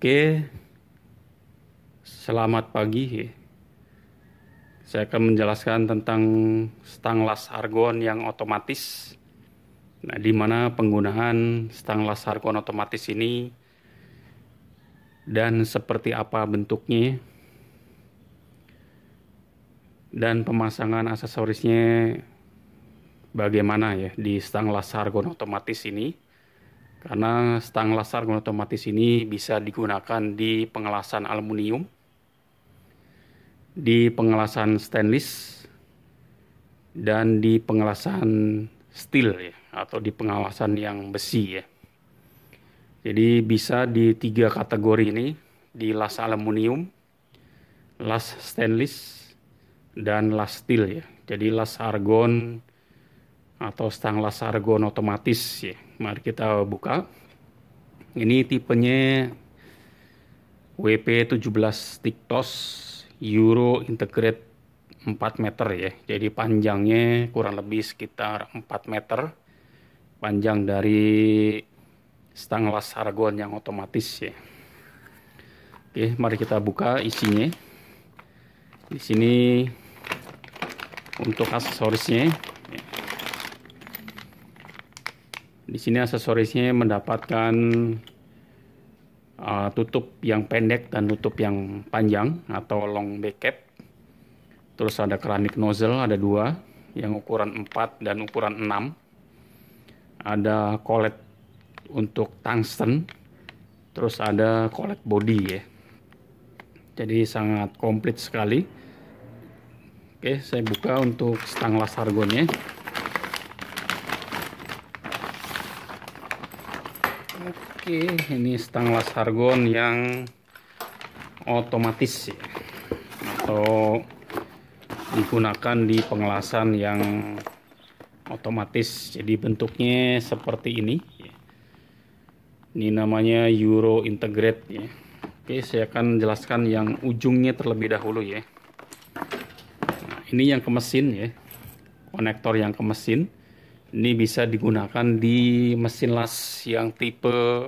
Oke, selamat pagi. Saya akan menjelaskan tentang las argon yang otomatis. Nah, di mana penggunaan stanglas argon otomatis ini dan seperti apa bentuknya dan pemasangan aksesorisnya bagaimana ya di las argon otomatis ini karena stang lasar guna otomatis ini bisa digunakan di pengelasan aluminium, di pengelasan stainless, dan di pengelasan steel ya, atau di pengelasan yang besi ya. Jadi bisa di tiga kategori ini, di las aluminium, las stainless, dan las steel ya. Jadi las argon atau stang las argon otomatis ya Mari kita buka. Ini tipenya WP17 Tiktos Euro Integrate 4 meter ya. Jadi panjangnya kurang lebih sekitar 4 meter. Panjang dari stainless argon yang otomatis ya. Oke, mari kita buka isinya. Di sini untuk aksesorisnya Di sini aksesorisnya mendapatkan uh, tutup yang pendek dan tutup yang panjang atau long back Terus ada keramik nozzle ada dua, yang ukuran 4 dan ukuran 6. Ada kolet untuk tungsten, terus ada kolet body ya. Jadi sangat komplit sekali. Oke, saya buka untuk stang las argonnya. Oke, ini las argon yang otomatis ya. atau digunakan di pengelasan yang otomatis. Jadi bentuknya seperti ini. Ini namanya Euro Integrate ya. Oke, saya akan jelaskan yang ujungnya terlebih dahulu ya. Nah, ini yang ke mesin ya. Konektor yang ke mesin ini bisa digunakan di mesin las yang tipe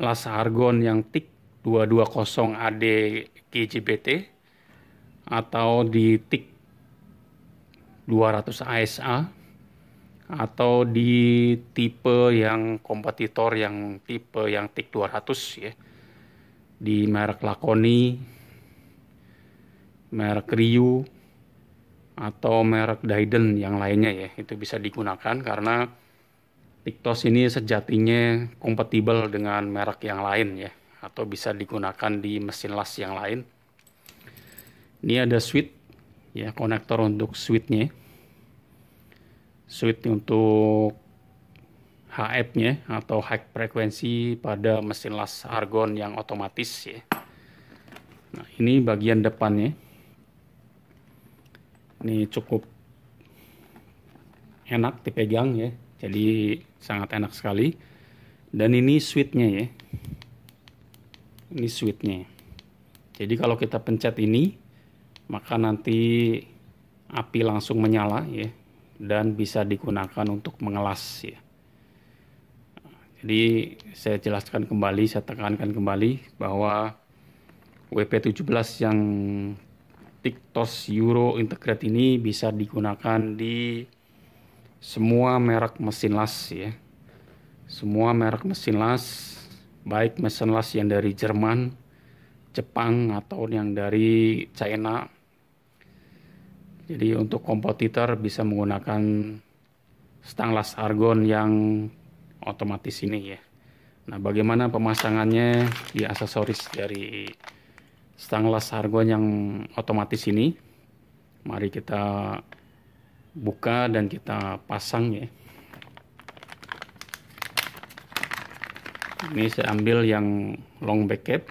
Las Argon yang TIK 220 AD GJBT atau di TIK 200 ASA atau di tipe yang kompetitor yang tipe yang TIK 200 ya di merek Lakoni, merek Ryu atau merek Daiden yang lainnya ya itu bisa digunakan karena Tiktos ini sejatinya kompatibel dengan merek yang lain ya atau bisa digunakan di mesin las yang lain. Ini ada switch ya konektor untuk switchnya, switch untuk HF-nya atau high frequency pada mesin las argon yang otomatis ya. Nah, ini bagian depannya. Ini cukup enak dipegang ya jadi sangat enak sekali. Dan ini sweetnya ya. Ini sweetnya. Jadi kalau kita pencet ini, maka nanti api langsung menyala ya dan bisa digunakan untuk mengelas ya. Jadi saya jelaskan kembali, saya tekankan kembali bahwa WP17 yang TikTok Euro Integrate ini bisa digunakan di semua merek mesin las ya. Semua merek mesin las, baik mesin las yang dari Jerman, Jepang atau yang dari China. Jadi untuk kompetitor bisa menggunakan stang las argon yang otomatis ini ya. Nah, bagaimana pemasangannya di aksesoris dari stang las argon yang otomatis ini? Mari kita buka dan kita pasang ya ini saya ambil yang long back cap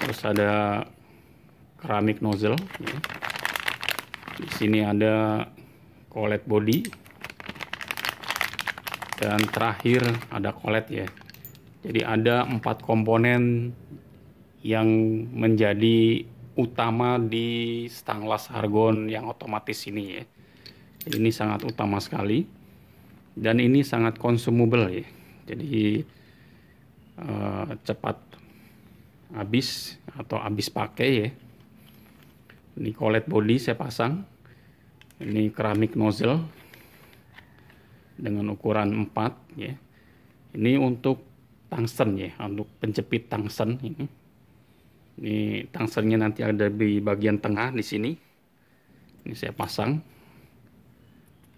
terus ada keramik nozzle ya. di sini ada collet body dan terakhir ada collet ya jadi ada empat komponen yang menjadi utama di stanglas argon yang otomatis ini ya. Ini sangat utama sekali dan ini sangat konsumable ya. Jadi uh, cepat habis atau habis pakai ya. Ini kolet body saya pasang. Ini keramik nozzle dengan ukuran 4 ya. Ini untuk tungsten ya, untuk penjepit tungsten ini. Ini tangsernya nanti ada di bagian tengah di sini. Ini saya pasang.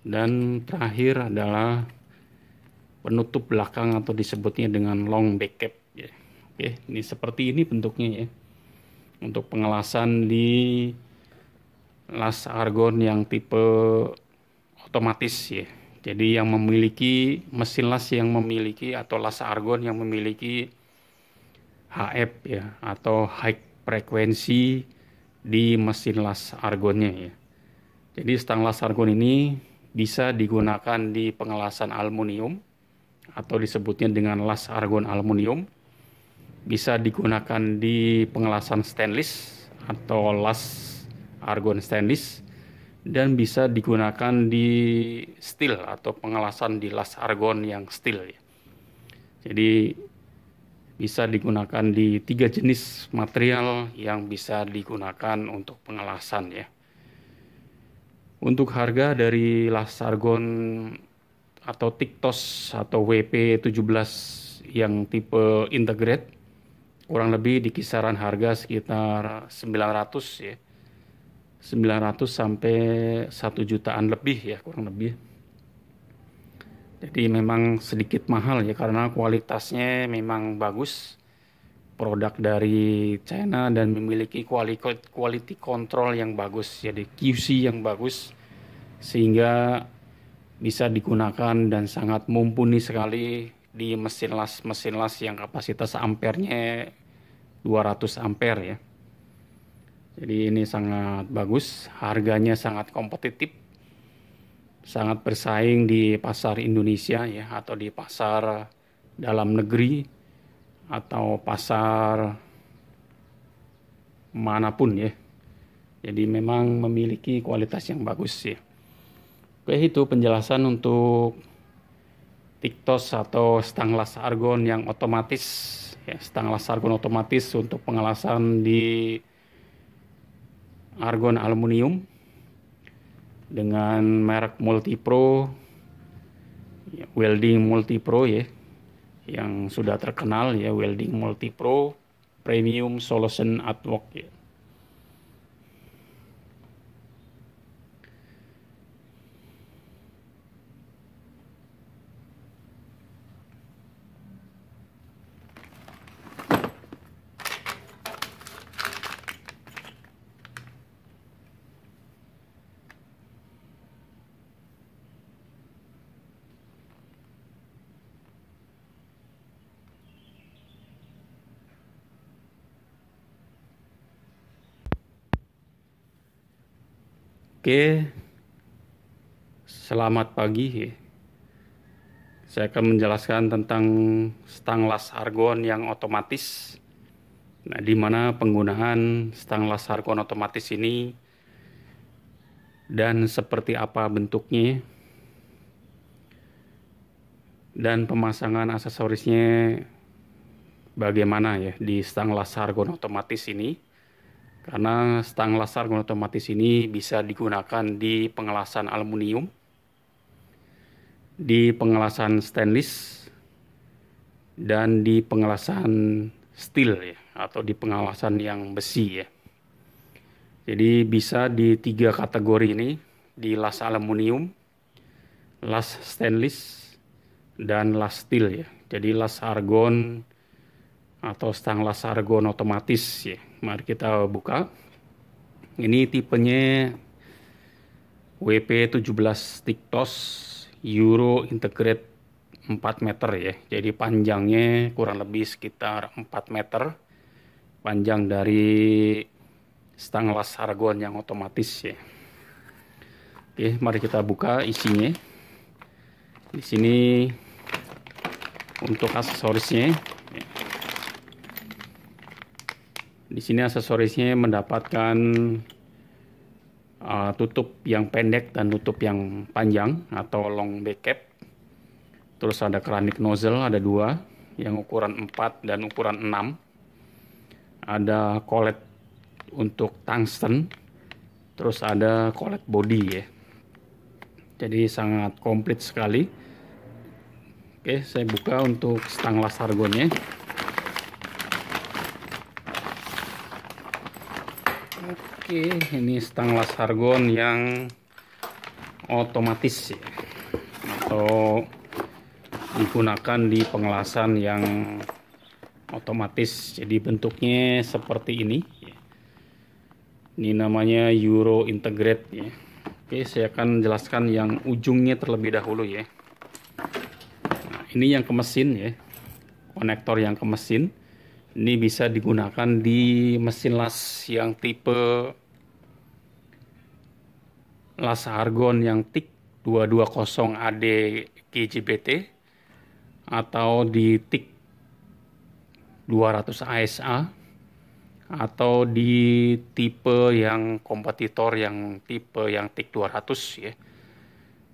Dan terakhir adalah penutup belakang atau disebutnya dengan long back cap. Ya. Oke, ini seperti ini bentuknya ya. Untuk pengelasan di las argon yang tipe otomatis ya. Jadi yang memiliki mesin las yang memiliki atau las argon yang memiliki HF ya atau high frequency di mesin las argonnya ya. Jadi stang las argon ini bisa digunakan di pengelasan aluminium atau disebutnya dengan las argon aluminium. Bisa digunakan di pengelasan stainless atau las argon stainless dan bisa digunakan di steel atau pengelasan di las argon yang steel ya. Jadi bisa digunakan di tiga jenis material yang bisa digunakan untuk pengelasan ya. Untuk harga dari Lasargon atau Tiktos atau WP17 yang tipe integrate kurang lebih di kisaran harga sekitar 900 ya. 900 sampai 1 jutaan lebih ya kurang lebih. Jadi memang sedikit mahal ya karena kualitasnya memang bagus. Produk dari China dan memiliki quality control yang bagus, jadi QC yang bagus sehingga bisa digunakan dan sangat mumpuni sekali di mesin las mesin las yang kapasitas ampernya 200 ampere ya. Jadi ini sangat bagus, harganya sangat kompetitif sangat bersaing di pasar Indonesia ya atau di pasar dalam negeri atau pasar manapun ya. Jadi memang memiliki kualitas yang bagus ya. Oke itu penjelasan untuk Tiktos atau stanglas argon yang otomatis ya, stanglas argon otomatis untuk pengelasan di argon aluminium dengan merek Multipro ya, welding Multipro ya yang sudah terkenal ya welding Multipro Premium Solution at Work ya. Oke, selamat pagi. Saya akan menjelaskan tentang las argon yang otomatis. Nah, di mana penggunaan stanglas argon otomatis ini dan seperti apa bentuknya dan pemasangan aksesorisnya bagaimana ya di las argon otomatis ini. Karena stang gun otomatis ini bisa digunakan di pengelasan aluminium, di pengelasan stainless, dan di pengelasan steel ya, atau di pengelasan yang besi ya. Jadi bisa di tiga kategori ini, di las aluminium, las stainless, dan las steel ya. Jadi las argon, atau las argon otomatis ya. Mari kita buka. Ini tipenya WP17 Tiktos Euro Integrate 4 meter ya. Jadi panjangnya kurang lebih sekitar 4 meter. Panjang dari las argon yang otomatis ya. Oke, mari kita buka isinya. Di sini untuk aksesorisnya di sini aksesorisnya mendapatkan uh, tutup yang pendek dan tutup yang panjang atau long back cap. Terus ada keramik nozzle ada dua, yang ukuran 4 dan ukuran 6. Ada kolet untuk tungsten, terus ada kolet body ya. Jadi sangat komplit sekali. Oke, saya buka untuk stang las argonnya. Oke, ini las argon yang otomatis ya. atau digunakan di pengelasan yang otomatis. Jadi bentuknya seperti ini. Ya. Ini namanya Euro Integrate ya. Oke, saya akan jelaskan yang ujungnya terlebih dahulu ya. Nah, ini yang ke mesin ya. Konektor yang ke mesin ini bisa digunakan di mesin las yang tipe las argon yang TIK 220 AD GJBT atau di TIK 200 ASA atau di tipe yang kompetitor yang tipe yang TIK 200 ya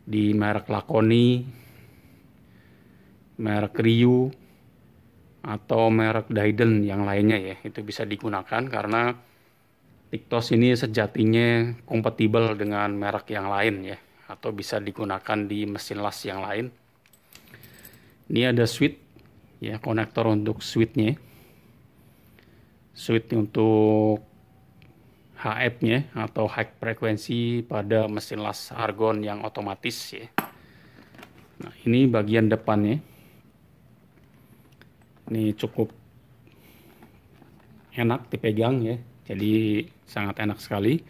di merek Lakoni merek Ryu atau merek Daiden yang lainnya ya itu bisa digunakan karena tiktos ini sejatinya kompatibel dengan merek yang lain ya atau bisa digunakan di mesin las yang lain. Ini ada switch ya konektor untuk switchnya, switch untuk HF-nya atau high frekuensi pada mesin las argon yang otomatis ya. Nah, ini bagian depannya ini cukup enak dipegang ya jadi sangat enak sekali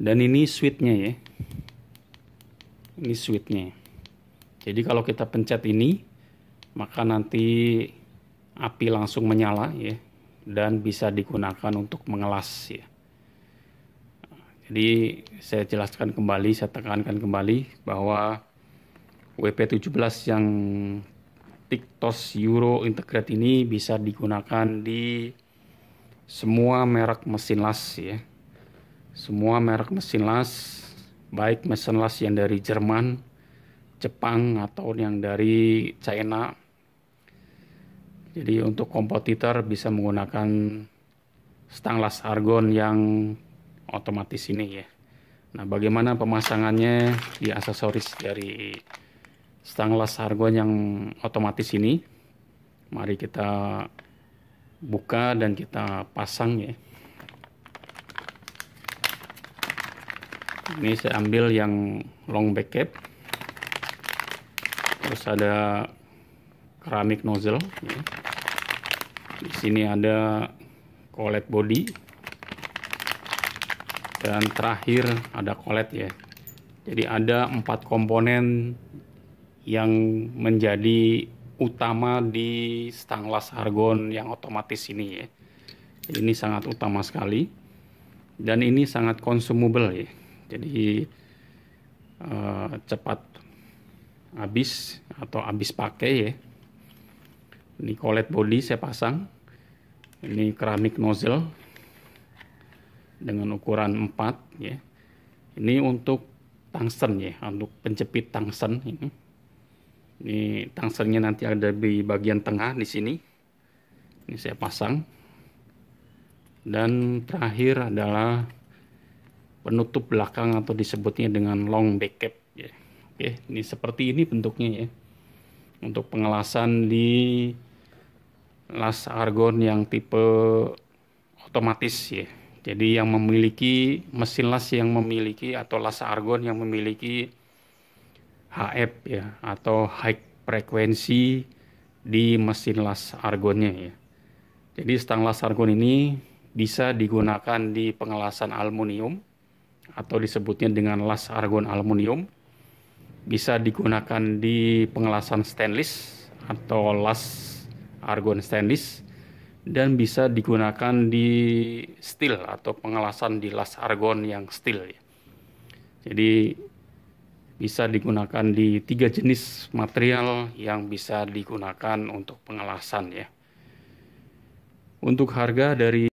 dan ini sweetnya ya ini sweetnya jadi kalau kita pencet ini maka nanti api langsung menyala ya dan bisa digunakan untuk mengelas ya jadi saya jelaskan kembali saya tekankan kembali bahwa WP17 yang TikTok Euro Integrate ini bisa digunakan di semua merek mesin las ya. Semua merek mesin las, baik mesin las yang dari Jerman, Jepang atau yang dari China. Jadi untuk kompetitor bisa menggunakan stang las argon yang otomatis ini ya. Nah, bagaimana pemasangannya di aksesoris dari stainless argon yang otomatis ini. Mari kita buka dan kita pasang ya. Ini saya ambil yang long back cap. Terus ada keramik nozzle. Ya. Di sini ada collet body. Dan terakhir ada collet ya. Jadi ada empat komponen yang menjadi utama di stanglas argon yang otomatis ini ya. Ini sangat utama sekali dan ini sangat consumable ya. Jadi eh, cepat habis atau habis pakai ya. Ini kolet body saya pasang. Ini keramik nozzle dengan ukuran 4 ya. Ini untuk tungsten ya, untuk penjepit tungsten ini ini tangsernya nanti ada di bagian tengah di sini. Ini saya pasang. Dan terakhir adalah penutup belakang atau disebutnya dengan long back cap. Ya. Oke, ini seperti ini bentuknya ya. Untuk pengelasan di las argon yang tipe otomatis ya. Jadi yang memiliki mesin las yang memiliki atau las argon yang memiliki HF ya atau high frekuensi di mesin las argonnya ya. Jadi stang las argon ini bisa digunakan di pengelasan aluminium atau disebutnya dengan las argon aluminium. Bisa digunakan di pengelasan stainless atau las argon stainless dan bisa digunakan di steel atau pengelasan di las argon yang steel ya. Jadi bisa digunakan di tiga jenis material yang bisa digunakan untuk pengelasan ya. Untuk harga dari